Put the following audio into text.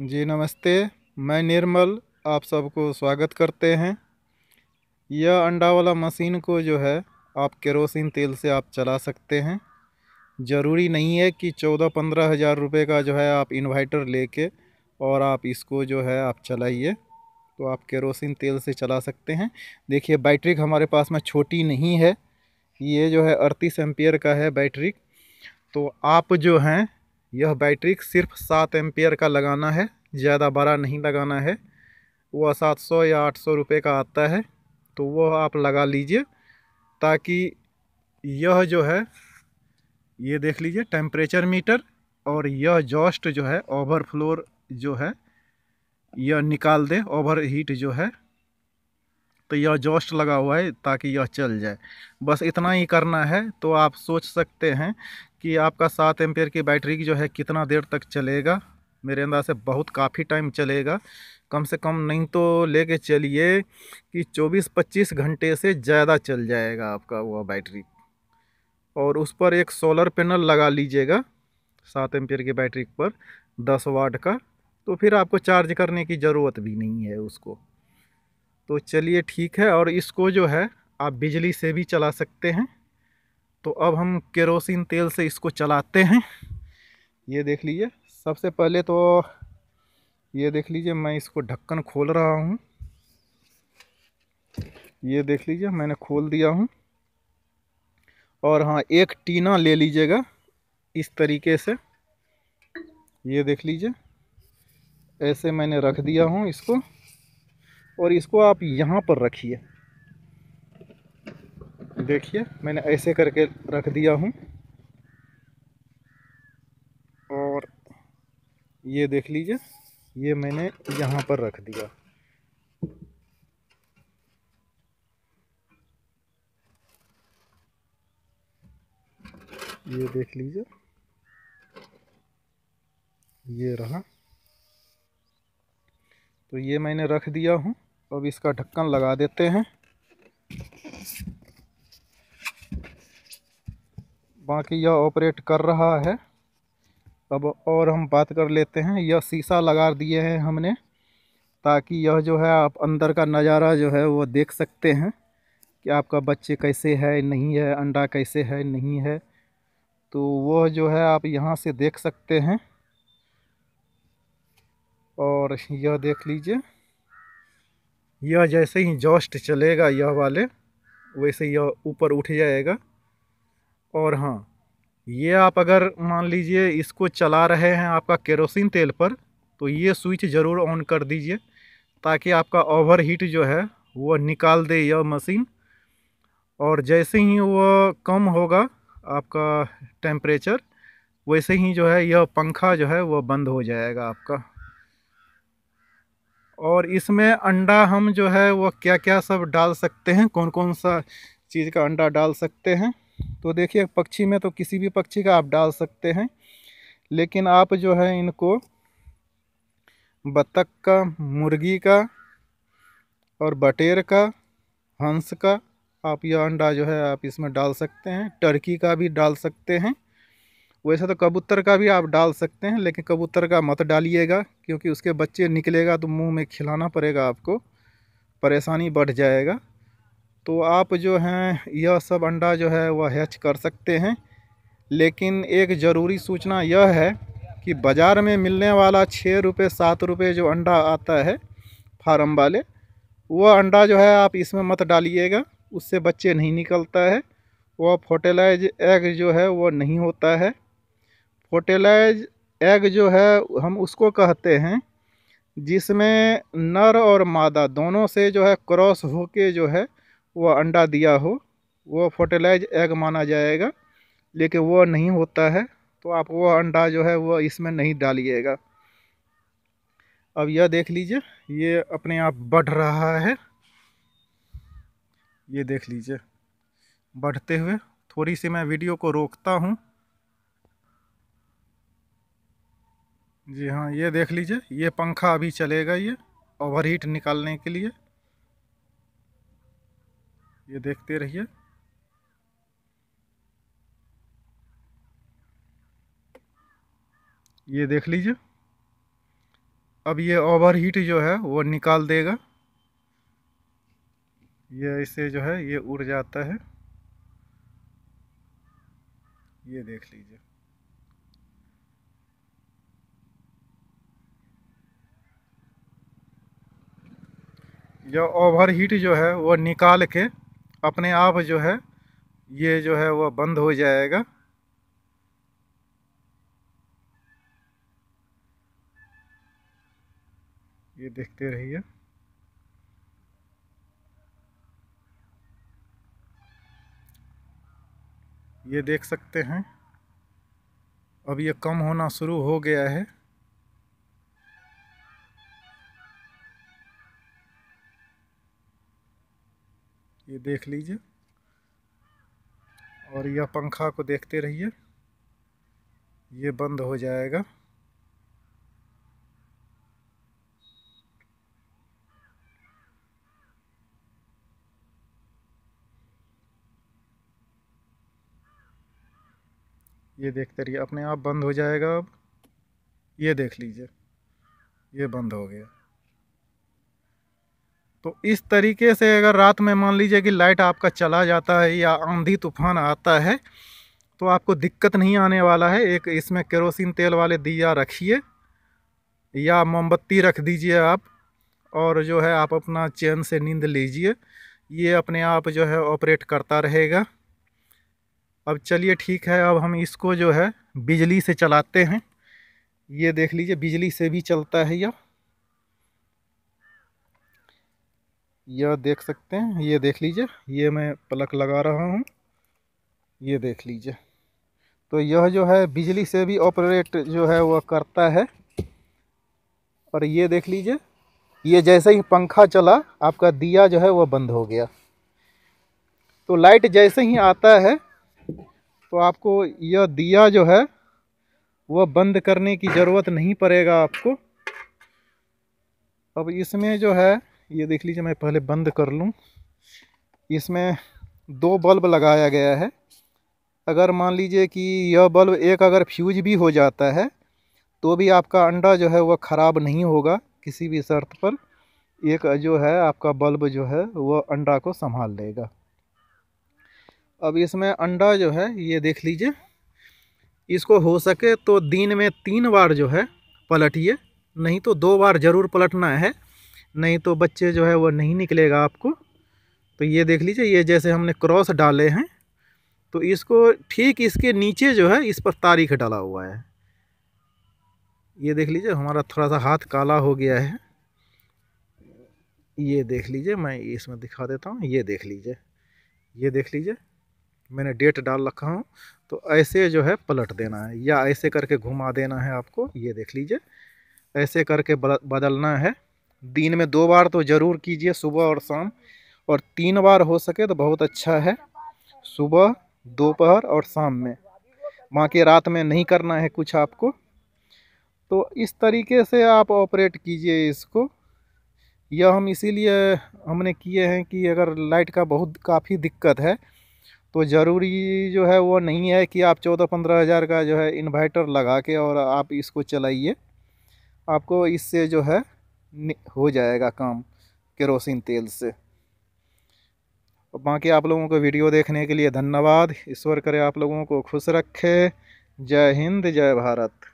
जी नमस्ते मैं निर्मल आप सबको स्वागत करते हैं यह अंडा वाला मशीन को जो है आप केरोसिन तेल से आप चला सकते हैं ज़रूरी नहीं है कि चौदह पंद्रह हज़ार रुपये का जो है आप इन्वर्टर लेके और आप इसको जो है आप चलाइए तो आप केरोसिन तेल से चला सकते हैं देखिए बैटरी हमारे पास में छोटी नहीं है ये जो है अड़तीस एम्पियर का है बैटरी तो आप जो हैं यह बैटरी सिर्फ सात एम्पेयर का लगाना है ज़्यादा बड़ा नहीं लगाना है वह सात सौ या आठ सौ रुपये का आता है तो वह आप लगा लीजिए ताकि यह जो है ये देख लीजिए टेम्परेचर मीटर और यह जॉस्ट जो है ओवर फ्लोर जो है यह निकाल दे ओवर हीट जो है तो यह जॉस्ट लगा हुआ है ताकि यह चल जाए बस इतना ही करना है तो आप सोच सकते हैं कि आपका सात एम्पेयर की बैटरी की जो है कितना देर तक चलेगा मेरे अंदाज से बहुत काफ़ी टाइम चलेगा कम से कम नहीं तो लेके चलिए कि 24-25 घंटे से ज़्यादा चल जाएगा आपका वह बैटरी और उस पर एक सोलर पैनल लगा लीजिएगा सात एम्पियर की बैटरी पर दस वाट का तो फिर आपको चार्ज करने की ज़रूरत भी नहीं है उसको तो चलिए ठीक है और इसको जो है आप बिजली से भी चला सकते हैं तो अब हम केरोसिन तेल से इसको चलाते हैं ये देख लीजिए सबसे पहले तो ये देख लीजिए मैं इसको ढक्कन खोल रहा हूँ ये देख लीजिए मैंने खोल दिया हूँ और हाँ एक टीना ले लीजिएगा इस तरीके से ये देख लीजिए ऐसे मैंने रख दिया हूँ इसको और इसको आप यहाँ पर रखिए देखिए मैंने ऐसे करके रख दिया हूँ और ये देख लीजिए ये मैंने यहाँ पर रख दिया ये देख लीजिए ये रहा तो ये मैंने रख दिया हूँ अब इसका ढक्कन लगा देते हैं बाकी यह ऑपरेट कर रहा है अब और हम बात कर लेते हैं यह शीशा लगा दिए हैं हमने ताकि यह जो है आप अंदर का नज़ारा जो है वो देख सकते हैं कि आपका बच्चे कैसे है नहीं है अंडा कैसे है नहीं है तो वह जो है आप यहाँ से देख सकते हैं और यह देख लीजिए यह जैसे ही जॉस्ट चलेगा यह वाले वैसे यह ऊपर उठ जाएगा और हाँ ये आप अगर मान लीजिए इसको चला रहे हैं आपका केरोसिन तेल पर तो ये स्विच ज़रूर ऑन कर दीजिए ताकि आपका ओवर हीट जो है वह निकाल दे यह मशीन और जैसे ही वह कम होगा आपका टेम्परेचर वैसे ही जो है यह पंखा जो है वह बंद हो जाएगा आपका और इसमें अंडा हम जो है वह क्या क्या सब डाल सकते हैं कौन कौन सा चीज़ का अंडा डाल सकते हैं तो देखिए पक्षी में तो किसी भी पक्षी का आप डाल सकते हैं लेकिन आप जो है इनको बत्तख का मुर्गी का और बटेर का हंस का आप यह अंडा जो है आप इसमें डाल सकते हैं टर्की का भी डाल सकते हैं वैसे तो कबूतर का भी आप डाल सकते हैं लेकिन कबूतर का मत डालिएगा क्योंकि उसके बच्चे निकलेगा तो मुंह में खिलाना पड़ेगा आपको परेशानी बढ़ जाएगा तो आप जो हैं यह सब अंडा जो है वह हैच कर सकते हैं लेकिन एक ज़रूरी सूचना यह है कि बाज़ार में मिलने वाला छः रुपये सात रुपये जो अंडा आता है फार्म वाले वह अंडा जो है आप इसमें मत डालिएगा उससे बच्चे नहीं निकलता है वह फोटेलाइज एग जो है वह नहीं होता है फोटेलाइज एग जो है हम उसको कहते हैं जिसमें नर और मादा दोनों से जो है क्रॉस होके जो है वह अंडा दिया हो वह फर्टिलाइज एग माना जाएगा लेकिन वह नहीं होता है तो आप वह अंडा जो है वह इसमें नहीं डालिएगा अब यह देख लीजिए ये अपने आप बढ़ रहा है ये देख लीजिए बढ़ते हुए थोड़ी सी मैं वीडियो को रोकता हूँ जी हाँ ये देख लीजिए ये पंखा अभी चलेगा ये ओवर हीट निकालने के लिए ये देखते रहिए ये देख लीजिए अब ये ओवर हीट जो है वो निकाल देगा ये इसे जो है ये उड़ जाता है ये देख लीजिए यह ओवर हीट जो है वो निकाल के अपने आप जो है ये जो है वह बंद हो जाएगा ये देखते रहिए ये देख सकते हैं अब ये कम होना शुरू हो गया है ये देख लीजिए और यह पंखा को देखते रहिए ये बंद हो जाएगा ये देखते रहिए अपने आप बंद हो जाएगा अब ये देख लीजिए ये बंद हो गया तो इस तरीके से अगर रात में मान लीजिए कि लाइट आपका चला जाता है या आंधी तूफान आता है तो आपको दिक्कत नहीं आने वाला है एक इसमें केरोसिन तेल वाले दिया रखिए या मोमबत्ती रख दीजिए आप और जो है आप अपना चैन से नींद लीजिए ये अपने आप जो है ऑपरेट करता रहेगा अब चलिए ठीक है अब हम इसको जो है बिजली से चलाते हैं ये देख लीजिए बिजली से भी चलता है यह यह देख सकते हैं ये देख लीजिए ये मैं प्लक लगा रहा हूँ ये देख लीजिए तो यह जो है बिजली से भी ऑपरेट जो है वह करता है और ये देख लीजिए ये जैसे ही पंखा चला आपका दिया जो है वह बंद हो गया तो लाइट जैसे ही आता है तो आपको यह दिया जो है वह बंद करने की ज़रूरत नहीं पड़ेगा आपको अब इसमें जो है ये देख लीजिए मैं पहले बंद कर लूँ इसमें दो बल्ब लगाया गया है अगर मान लीजिए कि यह बल्ब एक अगर फ्यूज भी हो जाता है तो भी आपका अंडा जो है वह ख़राब नहीं होगा किसी भी शर्त पर एक जो है आपका बल्ब जो है वह अंडा को संभाल लेगा अब इसमें अंडा जो है ये देख लीजिए इसको हो सके तो दिन में तीन बार जो है पलटिए नहीं तो दो बार ज़रूर पलटना है नहीं तो बच्चे जो है वो नहीं निकलेगा आपको तो ये देख लीजिए ये जैसे हमने क्रॉस डाले हैं तो इसको ठीक इसके नीचे जो है इस पर तारीख डाला हुआ है ये देख लीजिए हमारा थोड़ा सा हाथ काला हो गया है ये देख लीजिए मैं इसमें दिखा देता हूँ ये देख लीजिए ये देख लीजिए मैंने डेट डाल रखा हूँ तो ऐसे जो है पलट देना है या ऐसे करके घुमा देना है आपको ये देख लीजिए ऐसे करके बदलना है दिन में दो बार तो ज़रूर कीजिए सुबह और शाम और तीन बार हो सके तो बहुत अच्छा है सुबह दोपहर और शाम में बाकी रात में नहीं करना है कुछ आपको तो इस तरीके से आप ऑपरेट कीजिए इसको यह हम इसीलिए हमने किए हैं कि अगर लाइट का बहुत काफ़ी दिक्कत है तो ज़रूरी जो है वो नहीं है कि आप चौदह पंद्रह हज़ार का जो है इन्वर्टर लगा के और आप इसको चलाइए आपको इससे जो है हो जाएगा काम केरोसिन तेल से और बाकी आप लोगों को वीडियो देखने के लिए धन्यवाद ईश्वर करे आप लोगों को खुश रखे जय हिंद जय भारत